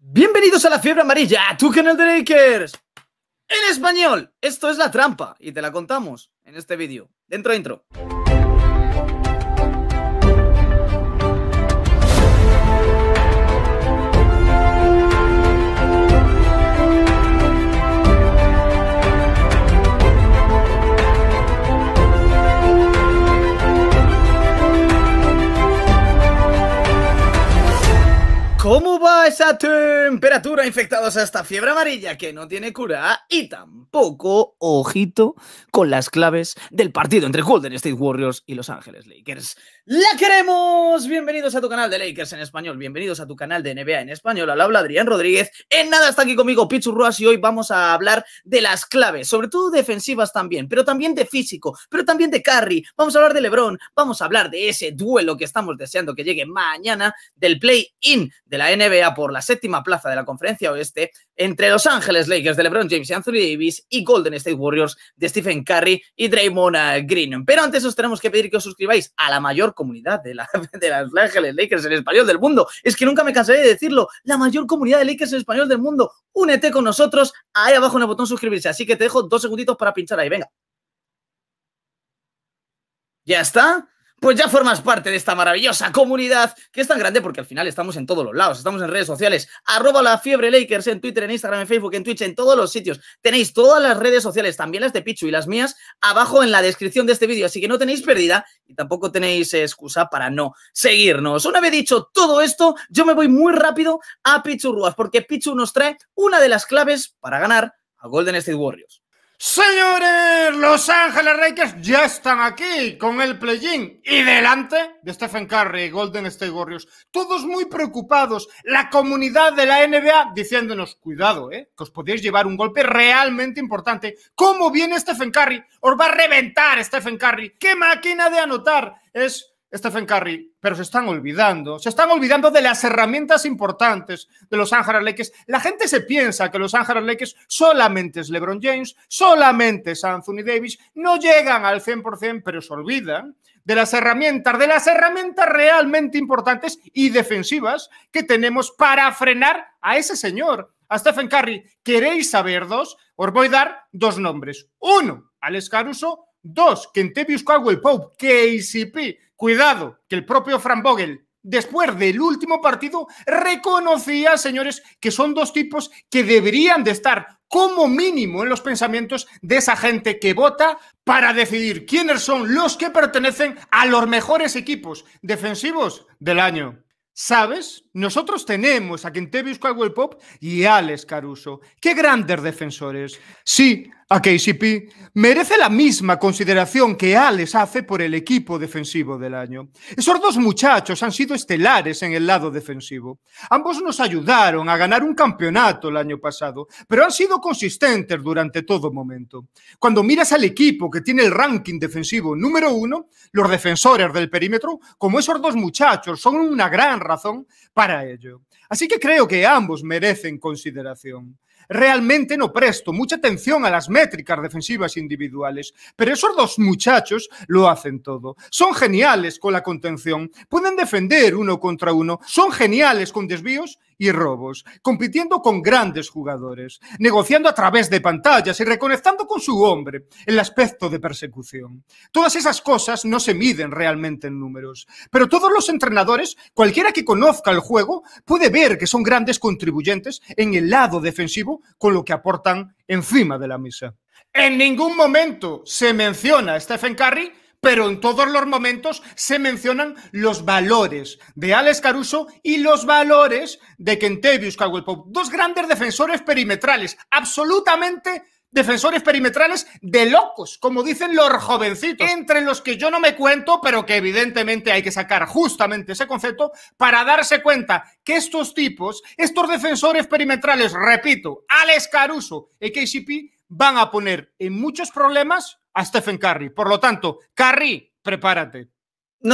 Bienvenidos a la fiebre amarilla, a tu canal de Lakers. En español, esto es la trampa y te la contamos en este vídeo. Dentro, intro. ¿Cómo va esa temperatura infectados a esta fiebre amarilla que no tiene cura? Y tampoco, ojito, con las claves del partido entre Golden State Warriors y Los Ángeles Lakers. La queremos. Bienvenidos a tu canal de Lakers en español. Bienvenidos a tu canal de NBA en español. Al habla Adrián Rodríguez. En nada está aquí conmigo Pichu Ruas y hoy vamos a hablar de las claves, sobre todo defensivas también, pero también de físico, pero también de carry. Vamos a hablar de LeBron, vamos a hablar de ese duelo que estamos deseando que llegue mañana del play-in de la NBA por la séptima plaza de la conferencia oeste entre Los Ángeles Lakers de LeBron James y Anthony Davis y Golden State Warriors de Stephen Curry y Draymond Green. Pero antes os tenemos que pedir que os suscribáis a la mayor comunidad de, de Los Ángeles Lakers en español del mundo. Es que nunca me cansaré de decirlo, la mayor comunidad de Lakers en español del mundo. Únete con nosotros, ahí abajo en el botón suscribirse. Así que te dejo dos segunditos para pinchar ahí, venga. Ya está pues ya formas parte de esta maravillosa comunidad que es tan grande porque al final estamos en todos los lados, estamos en redes sociales, arroba la fiebre Lakers en Twitter, en Instagram, en Facebook, en Twitch, en todos los sitios. Tenéis todas las redes sociales, también las de Pichu y las mías, abajo en la descripción de este vídeo, así que no tenéis pérdida y tampoco tenéis excusa para no seguirnos. Una vez dicho todo esto, yo me voy muy rápido a Pichu Ruas porque Pichu nos trae una de las claves para ganar a Golden State Warriors. Señores, Los Ángeles Lakers ya están aquí con el play-in y delante de Stephen Curry Golden State Warriors. Todos muy preocupados, la comunidad de la NBA diciéndonos, cuidado, eh, que os podéis llevar un golpe realmente importante. ¿Cómo viene Stephen Curry? Os va a reventar Stephen Curry. ¿Qué máquina de anotar? Es Stephen Curry, pero se están olvidando, se están olvidando de las herramientas importantes de los Ángeles Lakers. La gente se piensa que los Ángeles Lakers solamente es LeBron James, solamente es Anthony Davis, no llegan al 100%, pero se olvidan de las herramientas, de las herramientas realmente importantes y defensivas que tenemos para frenar a ese señor, a Stephen Curry. ¿Queréis saber dos? Os voy a dar dos nombres. Uno, Alex Caruso. Dos, Kentevius Caldwell Pope, KCP Cuidado, que el propio Fran Vogel, después del último partido, reconocía, señores, que son dos tipos que deberían de estar como mínimo en los pensamientos de esa gente que vota para decidir quiénes son los que pertenecen a los mejores equipos defensivos del año. ¿Sabes? Nosotros tenemos a Kentavious Caldwell Pop y Alex Caruso. ¡Qué grandes defensores! Sí, a KCP merece la misma consideración que Alex hace por el equipo defensivo del año. Esos dos muchachos han sido estelares en el lado defensivo. Ambos nos ayudaron a ganar un campeonato el año pasado, pero han sido consistentes durante todo momento. Cuando miras al equipo que tiene el ranking defensivo número uno, los defensores del perímetro, como esos dos muchachos, son una gran razón para ello. Así que creo que ambos merecen consideración. Realmente no presto mucha atención a las métricas defensivas individuales, pero esos dos muchachos lo hacen todo. Son geniales con la contención, pueden defender uno contra uno, son geniales con desvíos y robos, compitiendo con grandes jugadores, negociando a través de pantallas y reconectando con su hombre el aspecto de persecución. Todas esas cosas no se miden realmente en números, pero todos los entrenadores, cualquiera que conozca el juego, puede ver que son grandes contribuyentes en el lado defensivo con lo que aportan encima de la mesa. En ningún momento se menciona a Stephen Curry pero en todos los momentos se mencionan los valores de Alex Caruso y los valores de Kentevius Caldwell Dos grandes defensores perimetrales, absolutamente defensores perimetrales de locos, como dicen los jovencitos, entre los que yo no me cuento, pero que evidentemente hay que sacar justamente ese concepto para darse cuenta que estos tipos, estos defensores perimetrales, repito, Alex Caruso y KCP, van a poner en muchos problemas a Stephen Curry. Por lo tanto, Curry, prepárate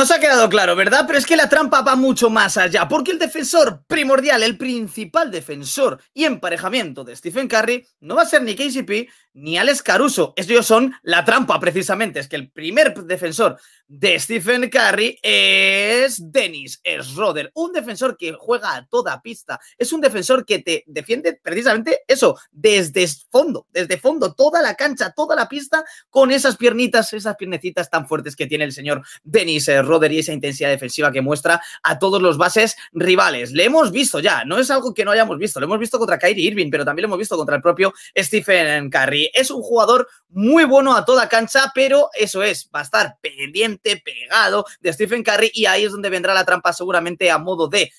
se ha quedado claro, ¿verdad? Pero es que la trampa va mucho más allá, porque el defensor primordial, el principal defensor y emparejamiento de Stephen Curry no va a ser ni KCP ni Alex Caruso. Ellos son la trampa, precisamente. Es que el primer defensor de Stephen Curry es Dennis Schroeder, un defensor que juega a toda pista. Es un defensor que te defiende precisamente eso, desde fondo, desde fondo, toda la cancha, toda la pista, con esas piernitas, esas piernecitas tan fuertes que tiene el señor Dennis eh, Roderick y esa intensidad defensiva que muestra a todos los bases rivales. Le hemos visto ya, no es algo que no hayamos visto, lo hemos visto contra Kyrie Irving, pero también lo hemos visto contra el propio Stephen Curry. Es un jugador muy bueno a toda cancha, pero eso es, va a estar pendiente, pegado de Stephen Curry y ahí es donde vendrá la trampa seguramente a modo de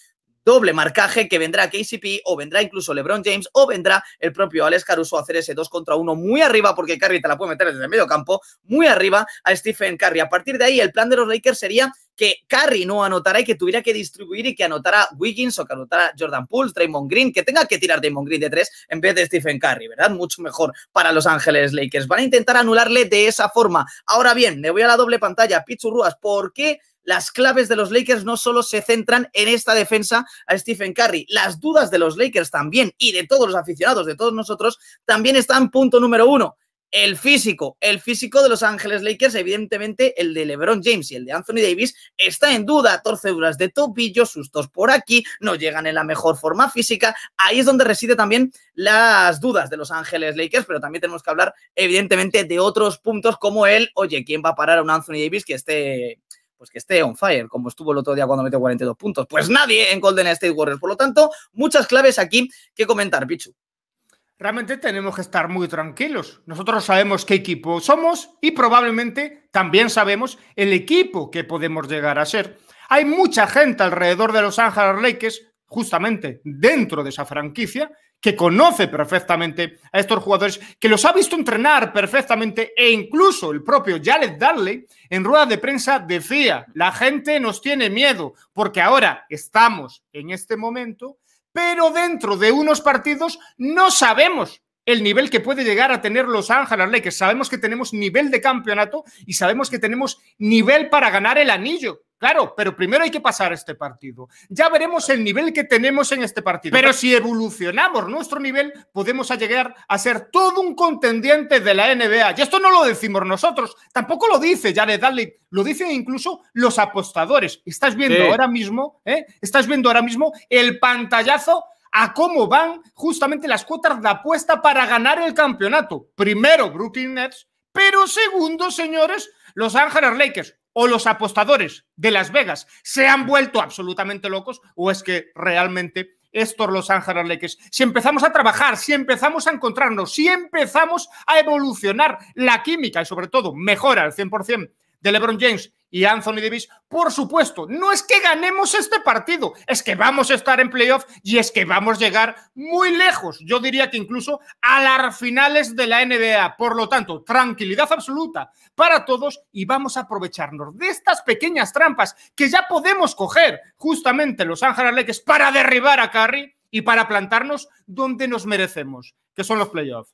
doble marcaje que vendrá KCP o vendrá incluso LeBron James o vendrá el propio Alex Caruso a hacer ese 2 contra 1 muy arriba porque Curry te la puede meter desde el medio campo, muy arriba a Stephen Curry. A partir de ahí el plan de los Lakers sería que Curry no anotara y que tuviera que distribuir y que anotara Wiggins o que anotara Jordan Poole, Draymond Green, que tenga que tirar Draymond Green de tres en vez de Stephen Curry, ¿verdad? Mucho mejor para Los Ángeles Lakers. Van a intentar anularle de esa forma. Ahora bien, le voy a la doble pantalla, Pichurruas, ¿por qué? las claves de los Lakers no solo se centran en esta defensa a Stephen Curry, las dudas de los Lakers también y de todos los aficionados, de todos nosotros, también están punto número uno el físico, el físico de Los Ángeles Lakers, evidentemente el de LeBron James y el de Anthony Davis, está en duda. Torceduras de tobillo, sustos por aquí, no llegan en la mejor forma física. Ahí es donde reside también las dudas de Los Ángeles Lakers, pero también tenemos que hablar, evidentemente, de otros puntos como el, oye, ¿quién va a parar a un Anthony Davis que esté pues que esté on fire, como estuvo el otro día cuando metió 42 puntos. Pues nadie en Golden State Warriors. Por lo tanto, muchas claves aquí que comentar, Pichu realmente tenemos que estar muy tranquilos. Nosotros sabemos qué equipo somos y probablemente también sabemos el equipo que podemos llegar a ser. Hay mucha gente alrededor de Los Ángeles Lakers, justamente dentro de esa franquicia, que conoce perfectamente a estos jugadores, que los ha visto entrenar perfectamente e incluso el propio Jalet Darley en rueda de prensa decía, la gente nos tiene miedo porque ahora estamos en este momento pero dentro de unos partidos no sabemos el nivel que puede llegar a tener Los Ángeles Lakers. Sabemos que tenemos nivel de campeonato y sabemos que tenemos nivel para ganar el anillo. Claro, pero primero hay que pasar este partido. Ya veremos el nivel que tenemos en este partido. Pero si evolucionamos nuestro nivel, podemos llegar a ser todo un contendiente de la NBA. Y esto no lo decimos nosotros, tampoco lo dice Jared Dudley, lo dicen incluso los apostadores. Estás viendo ahora mismo, ¿eh? estás viendo ahora mismo el pantallazo a cómo van justamente las cuotas de apuesta para ganar el campeonato. Primero Brooklyn Nets, pero segundo, señores, Los Ángeles Lakers o los apostadores de Las Vegas se han vuelto absolutamente locos o es que realmente estos Los Ángeles leques, si empezamos a trabajar, si empezamos a encontrarnos, si empezamos a evolucionar la química y sobre todo mejora al 100% de LeBron James y Anthony Davis, por supuesto, no es que ganemos este partido, es que vamos a estar en playoff y es que vamos a llegar muy lejos, yo diría que incluso a las finales de la NBA. Por lo tanto, tranquilidad absoluta para todos y vamos a aprovecharnos de estas pequeñas trampas que ya podemos coger justamente los Ángeles Lakers para derribar a Curry y para plantarnos donde nos merecemos, que son los playoffs.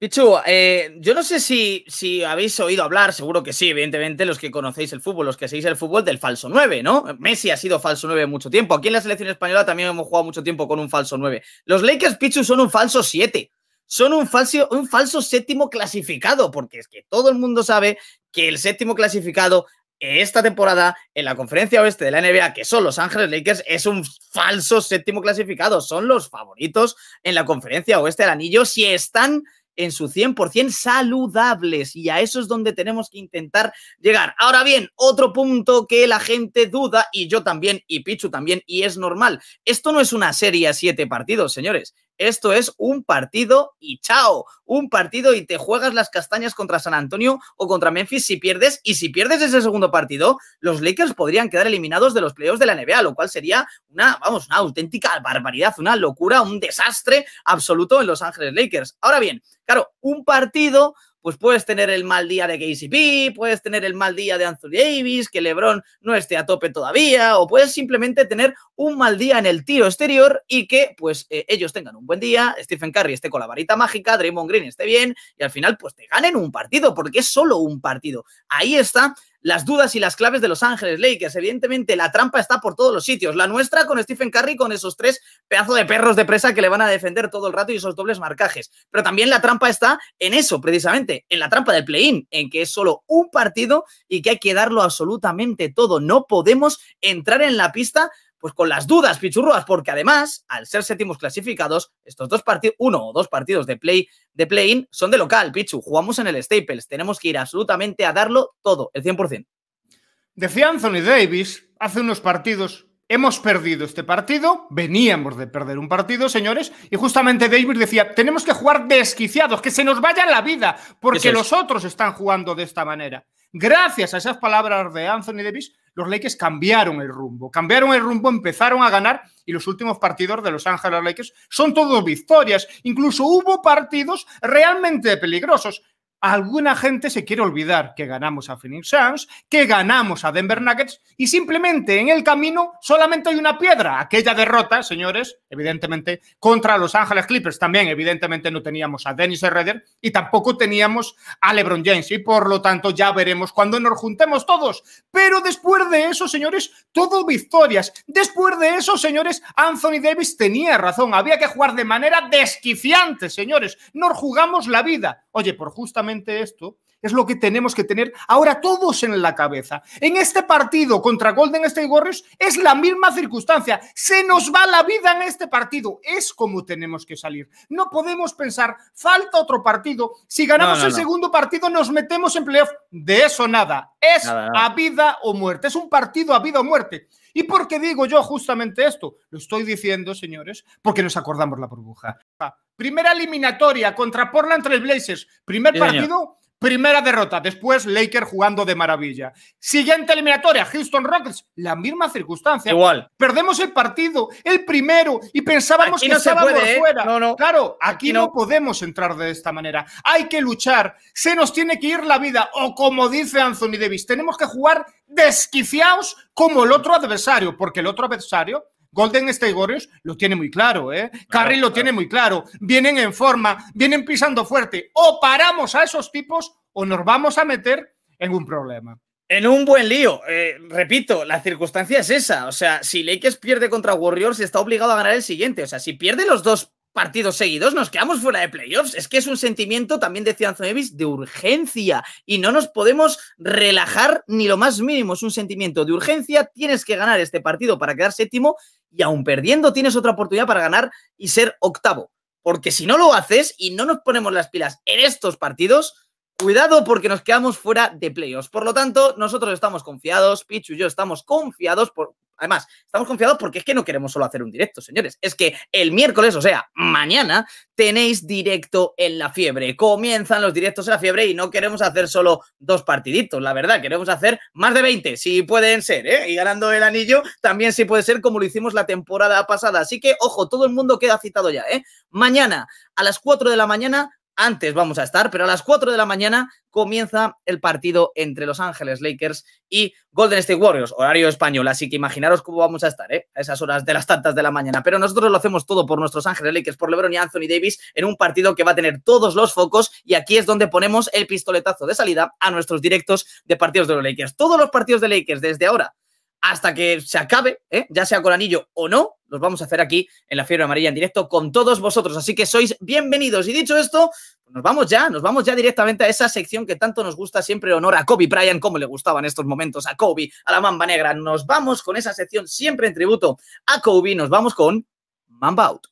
Pichu, eh, yo no sé si, si habéis oído hablar, seguro que sí, evidentemente, los que conocéis el fútbol, los que seguís el fútbol, del falso 9, ¿no? Messi ha sido falso 9 mucho tiempo. Aquí en la selección española también hemos jugado mucho tiempo con un falso 9. Los Lakers, Pichu, son un falso 7. Son un falso, un falso séptimo clasificado, porque es que todo el mundo sabe que el séptimo clasificado esta temporada en la conferencia oeste de la NBA, que son Los Ángeles Lakers, es un falso séptimo clasificado. Son los favoritos en la conferencia oeste del anillo si están en su 100% saludables y a eso es donde tenemos que intentar llegar. Ahora bien, otro punto que la gente duda y yo también y Pichu también y es normal. Esto no es una serie a siete partidos, señores. Esto es un partido y chao, un partido y te juegas las castañas contra San Antonio o contra Memphis si pierdes. Y si pierdes ese segundo partido, los Lakers podrían quedar eliminados de los playoffs de la NBA, lo cual sería una, vamos, una auténtica barbaridad, una locura, un desastre absoluto en Los Ángeles Lakers. Ahora bien, Claro, un partido, pues puedes tener el mal día de KCP, puedes tener el mal día de Anthony Davis, que LeBron no esté a tope todavía, o puedes simplemente tener un mal día en el tiro exterior y que, pues, eh, ellos tengan un buen día, Stephen Curry esté con la varita mágica, Draymond Green esté bien y al final, pues, te ganen un partido, porque es solo un partido. Ahí está las dudas y las claves de Los Ángeles Lakers. Evidentemente, la trampa está por todos los sitios. La nuestra con Stephen Curry, con esos tres pedazos de perros de presa que le van a defender todo el rato y esos dobles marcajes. Pero también la trampa está en eso, precisamente, en la trampa del play-in, en que es solo un partido y que hay que darlo absolutamente todo. No podemos entrar en la pista pues con las dudas pichurruas, porque además, al ser séptimos clasificados, estos dos partidos, uno o dos partidos de play de play-in son de local, Pichu. Jugamos en el Staples, tenemos que ir absolutamente a darlo todo, el 100%. Decía Anthony Davis hace unos partidos, hemos perdido este partido, veníamos de perder un partido, señores, y justamente Davis decía, tenemos que jugar desquiciados, que se nos vaya la vida, porque los otros están jugando de esta manera. Gracias a esas palabras de Anthony Davis, los Lakers cambiaron el rumbo. Cambiaron el rumbo, empezaron a ganar y los últimos partidos de Los Ángeles Lakers son todos victorias. Incluso hubo partidos realmente peligrosos alguna gente se quiere olvidar que ganamos a Phoenix Suns, que ganamos a Denver Nuggets y simplemente en el camino solamente hay una piedra, aquella derrota, señores, evidentemente contra Los Ángeles Clippers también, evidentemente no teníamos a Dennis Redder y tampoco teníamos a LeBron James y por lo tanto ya veremos cuando nos juntemos todos, pero después de eso, señores, todo victorias. Después de eso, señores, Anthony Davis tenía razón, había que jugar de manera desquiciante, señores, nos jugamos la vida Oye, por justamente esto, es lo que tenemos que tener ahora todos en la cabeza. En este partido contra Golden State Warriors es la misma circunstancia. Se nos va la vida en este partido. Es como tenemos que salir. No podemos pensar, falta otro partido. Si ganamos el segundo partido, nos metemos en playoff. De eso nada. Es a vida o muerte. Es un partido a vida o muerte. ¿Y por qué digo yo justamente esto? Lo estoy diciendo, señores, porque nos acordamos la burbuja. Primera eliminatoria contra Portland Trail Blazers. Primer partido Primera derrota, después Laker jugando de maravilla. Siguiente eliminatoria, Houston Rockets, la misma circunstancia. Igual. Perdemos el partido, el primero, y pensábamos que no estábamos puede, ¿eh? fuera. No, no. Claro, aquí, no. podemos entrar de esta manera. Hay que luchar, se nos tiene que ir la vida, o como dice Anthony Davis, tenemos que jugar desquiciados como el otro adversario, porque el otro adversario Golden State Warriors lo tiene muy claro, ¿eh? Claro, lo tiene muy claro. Vienen en forma, vienen pisando fuerte. O paramos a esos tipos o nos vamos a meter en un problema. En un buen lío. Eh, repito, la circunstancia es esa. O sea, si Lakers pierde contra Warriors, está obligado a ganar el siguiente. O sea, si pierde los dos partidos seguidos, nos quedamos fuera de playoffs. Es que es un sentimiento, también decía Anthony Davis, de urgencia. Y no nos podemos relajar ni lo más mínimo. Es un sentimiento de urgencia. Tienes que ganar este partido para quedar séptimo y aún perdiendo tienes otra oportunidad para ganar y ser octavo. Porque si no lo haces y no nos ponemos las pilas en estos partidos, cuidado porque nos quedamos fuera de playoffs. Por lo tanto, nosotros estamos confiados, Pichu y yo estamos confiados Además, estamos confiados porque es que no queremos solo hacer un directo, señores. Es que el miércoles, o sea, mañana, tenéis directo en la fiebre. Comienzan los directos en la fiebre y no queremos hacer solo dos partiditos, la verdad. Queremos hacer más de 20, si pueden ser, ¿eh? Y ganando el anillo también si puede ser como lo hicimos la temporada pasada. Así que, ojo, todo el mundo queda citado ya, ¿eh? Mañana a las 4 de la mañana antes vamos a estar, pero a las 4 de la mañana comienza el partido entre Los Ángeles Lakers y Golden State Warriors, horario español, así que imaginaros cómo vamos a estar ¿eh? a esas horas de las tantas de la mañana. Pero nosotros lo hacemos todo por nuestros Ángeles Lakers, por LeBron y Anthony Davis, en un partido que va a tener todos los focos y aquí es donde ponemos el pistoletazo de salida a nuestros directos de partidos de los Lakers. Todos los partidos de Lakers desde ahora hasta que se acabe, ¿eh? ya sea con anillo o no, los vamos a hacer aquí en la Fiebre Amarilla en directo con todos vosotros. Así que sois bienvenidos. Y dicho esto, pues nos vamos ya, nos vamos ya directamente a esa sección que tanto nos gusta siempre honor a Kobe Bryant, como le gustaba en estos momentos a Kobe, a la Mamba Negra. Nos vamos con esa sección siempre en tributo a Kobe, nos vamos con Mamba Out.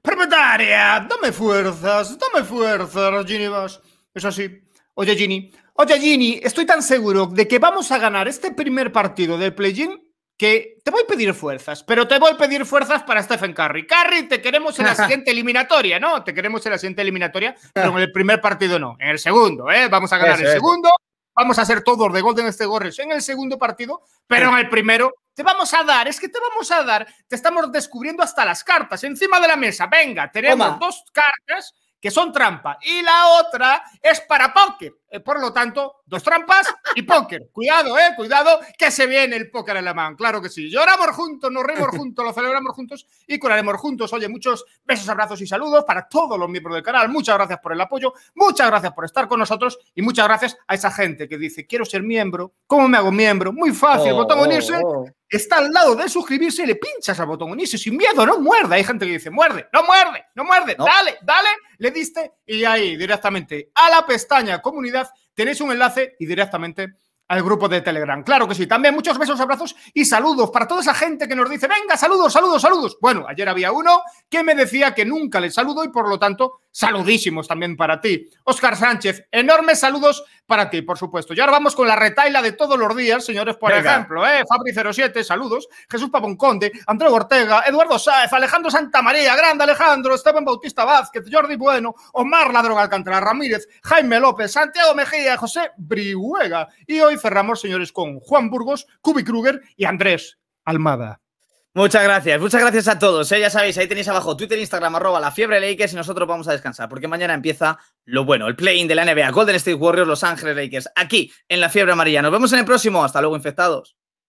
Propietaria, dame fuerzas, dame fuerzas, Ginny Vaz. Es así. Oye, Ginny, Oye, Gini, estoy tan seguro de que vamos a ganar este primer partido del play-in que te voy a pedir fuerzas, pero te voy a pedir fuerzas para Stephen Curry. Curry, te queremos en la siguiente eliminatoria, ¿no? Te queremos en la siguiente eliminatoria, pero en el primer partido no, en el segundo, ¿eh? Vamos a ganar el segundo, vamos a hacer todos de Golden este Warriors en el segundo partido, pero en el primero te vamos a dar, es que te vamos a dar, te estamos descubriendo hasta las cartas encima de la mesa. Venga, tenemos dos cartas que son trampa, y la otra es para póker. Eh, por lo tanto, dos trampas y póker. Cuidado, eh, cuidado, que se viene el póker en la mano. Claro que sí. Lloramos juntos, nos reímos juntos, lo celebramos juntos y curaremos juntos. Oye, muchos besos, abrazos y saludos para todos los miembros del canal. Muchas gracias por el apoyo, muchas gracias por estar con nosotros y muchas gracias a esa gente que dice, quiero ser miembro, ¿cómo me hago miembro? Muy fácil, oh, botón oh, unirse. Oh está al lado de suscribirse y le pinchas al botón inicio sin miedo, no muerde. Hay gente que dice, muerde, no muerde, no muerde, dale, dale, le diste y ahí directamente a la pestaña comunidad tenéis un enlace y directamente al grupo de Telegram. Claro que sí. También muchos besos, abrazos y saludos para toda esa gente que nos dice, venga, saludos, saludos, saludos. Bueno, ayer había uno que me decía que nunca le saludo y por lo tanto, saludísimos también para ti. Oscar Sánchez, enormes saludos para ti, por supuesto. Y ahora vamos con la retaila de todos los días, señores, por ejemplo, ¿eh? Fabri07, saludos. Jesús Paponconde, Conde, Andrés Ortega, Eduardo Saez, Alejandro Santamaría, Grande Alejandro, Esteban Bautista Vázquez, Jordi Bueno, Omar Ladrón Alcántara Ramírez, Jaime López, Santiago Mejía, José Brihuega. Y hoy cerramos, señores, con Juan Burgos, Kubi Kruger y Andrés Almada. Muchas gracias, muchas gracias a todos. ¿eh? Ya sabéis, ahí tenéis abajo Twitter, Instagram, arroba la fiebre Lakers y nosotros vamos a descansar porque mañana empieza lo bueno, el play-in de la NBA, Golden State Warriors, Los Ángeles Lakers, aquí en la fiebre amarilla. Nos vemos en el próximo. Hasta luego, infectados.